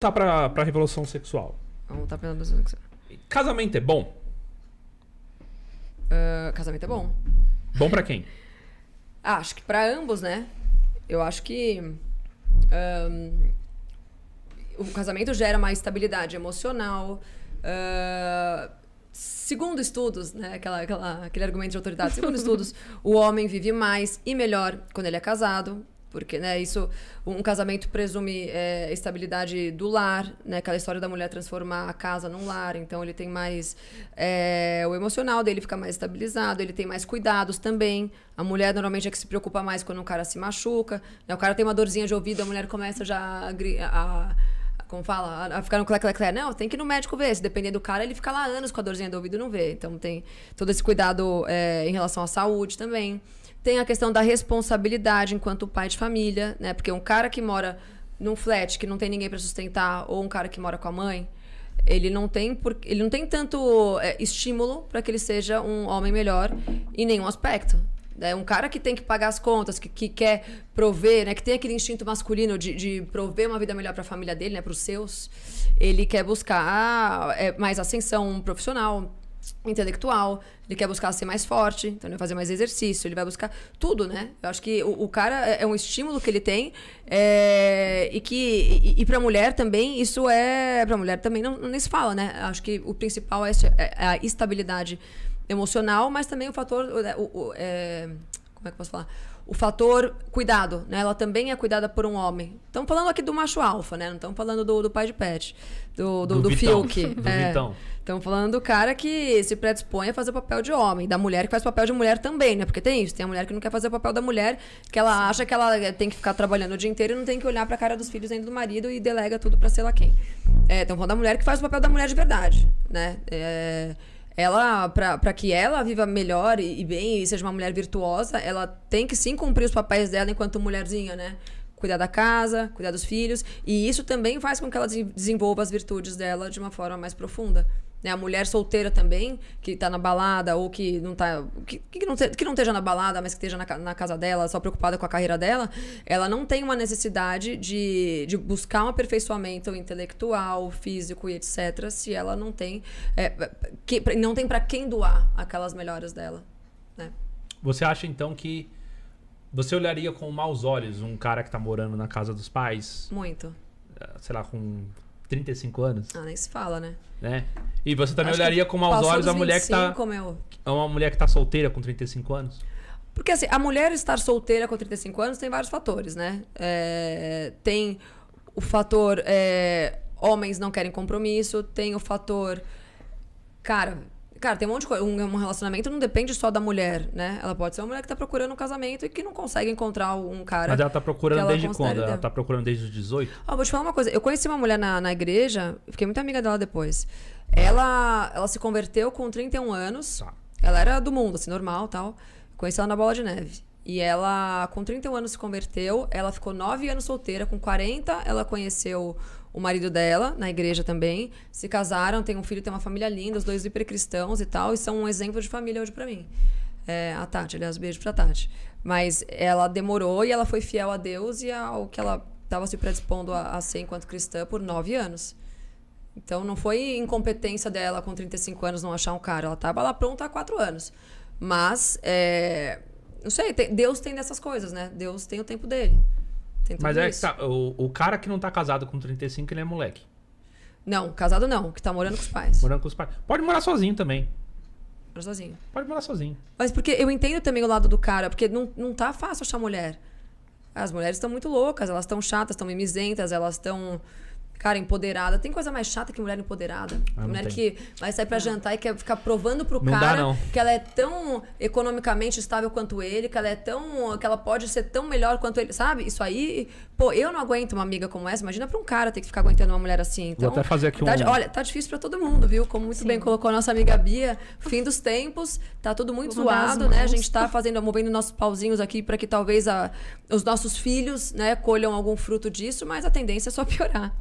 voltar pra, pra revolução sexual. Vamos voltar pra revolução sexual. Casamento é bom? Uh, casamento é bom. Bom para quem? ah, acho que para ambos, né? Eu acho que. Um, o casamento gera mais estabilidade emocional. Uh, segundo estudos, né? Aquela, aquela, aquele argumento de autoridade. Segundo estudos, o homem vive mais e melhor quando ele é casado. Porque, né, isso. Um casamento presume é, estabilidade do lar, né? Aquela história da mulher transformar a casa num lar. Então ele tem mais. É, o emocional dele fica mais estabilizado, ele tem mais cuidados também. A mulher normalmente é que se preocupa mais quando um cara se machuca. Né? O cara tem uma dorzinha de ouvido, a mulher começa já a, a como fala, a ficar no clé, clé, clé. Não, tem que ir no médico ver. Se depender do cara, ele fica lá anos com a dorzinha do ouvido e não vê. Então tem todo esse cuidado é, em relação à saúde também. Tem a questão da responsabilidade enquanto pai de família, né? Porque um cara que mora num flat que não tem ninguém para sustentar ou um cara que mora com a mãe, ele não tem por, ele não tem tanto é, estímulo para que ele seja um homem melhor em nenhum aspecto. É um cara que tem que pagar as contas, que, que quer prover, né? Que tem aquele instinto masculino de, de prover uma vida melhor para a família dele, né? Para os seus. Ele quer buscar é, mais ascensão profissional, intelectual, ele quer buscar ser mais forte, então ele vai fazer mais exercício, ele vai buscar tudo, né? Eu acho que o, o cara é, é um estímulo que ele tem é, e que e, e para mulher também isso é para mulher também não, não nem se fala, né? Eu acho que o principal é, é, é a estabilidade emocional, mas também o fator o, o, é, como é que eu posso falar? O fator cuidado, né? Ela também é cuidada por um homem. Estamos falando aqui do macho alfa, né? Não estamos falando do, do pai de pet, do, do, do, do Fiuk. do é. Vitão. Estamos falando do cara que se predispõe a fazer o papel de homem, da mulher que faz o papel de mulher também, né? Porque tem isso, tem a mulher que não quer fazer o papel da mulher, que ela acha que ela tem que ficar trabalhando o dia inteiro e não tem que olhar para a cara dos filhos ainda do marido e delega tudo para sei lá quem. É, estamos falando da mulher que faz o papel da mulher de verdade, né? É ela, para que ela viva melhor e, e bem e seja uma mulher virtuosa, ela tem que sim cumprir os papéis dela enquanto mulherzinha, né? cuidar da casa, cuidar dos filhos, e isso também faz com que ela desenvolva as virtudes dela de uma forma mais profunda né? A mulher solteira também, que tá na balada ou que não tá. Que, que, não, te, que não esteja na balada, mas que esteja na, na, casa dela, só preocupada com a carreira dela, ela não tem uma necessidade de, de buscar um aperfeiçoamento intelectual, físico e etc., se ela não tem. É, que, não tem para quem doar aquelas melhoras dela. Né? Você acha então que. Você olharia com maus olhos um cara que tá morando na casa dos pais? Muito. É, sei lá, com 35 anos? Ah, nem se fala, né? Né? E você também Acho olharia com maus olhos a mulher 25, que tá. é Uma mulher que tá solteira com 35 anos? Porque assim, a mulher estar solteira com 35 anos tem vários fatores, né? É, tem o fator é, homens não querem compromisso, tem o fator. Cara, Cara, tem um monte de coisa. Um, um, relacionamento não depende só da mulher, né? Ela pode ser uma mulher que tá procurando um casamento e que não consegue encontrar um cara. Mas ela tá procurando desde quando? Ela tá procurando desde os 18? Ah, vou te falar uma coisa. Eu conheci uma mulher na, na igreja, fiquei muito amiga dela depois. Ela, ela se converteu com 31 anos. Tá. Ela era do mundo, assim, normal tal. Conheci ela na Bola de Neve. E ela, com 31 anos, se converteu. Ela ficou 9 anos solteira. Com 40, ela conheceu o marido dela, na igreja também. Se casaram, tem um filho, tem uma família linda, os dois hipercristãos e tal. E são um exemplo de família hoje para mim. É, a Tati, aliás, beijo pra Tati. Mas ela demorou e ela foi fiel a Deus e ao que ela estava se predispondo a, a ser enquanto cristã por 9 anos. Então não foi incompetência dela com 35 anos não achar um cara. Ela estava lá pronta há 4 anos. Mas é, não sei, tem, Deus tem dessas coisas, né? Deus tem o tempo dele. Mas é isso. que tá, o, o, cara que não tá casado com 35, ele é moleque. Não, casado não, que tá morando com os pais. Morando com os pais. Pode morar sozinho também. Morar sozinho. Pode morar sozinho. Mas porque eu entendo também o lado do cara, porque não, não tá fácil achar mulher. As mulheres estão muito loucas, elas estão chatas, estão mimizentas, elas estão Cara, empoderada. Tem coisa mais chata que mulher empoderada. Ah, mulher tem. que vai sair para jantar e quer ficar provando pro não cara dá, que ela é tão economicamente estável quanto ele, que ela é tão. que ela pode ser tão melhor quanto ele. Sabe? Isso aí. Pô, eu não aguento uma amiga como essa. Imagina pra um cara ter que ficar aguentando uma mulher assim. Então, Vou até então, fazer aqui tá um. olha, tá difícil para todo mundo, viu? Como muito Sim. bem colocou a nossa amiga Bia. Fim dos tempos, tá tudo muito Vou zoado, né? A gente tá fazendo, movendo nossos pauzinhos aqui para que talvez a, os nossos filhos, né, colham algum fruto disso, mas a tendência é só piorar.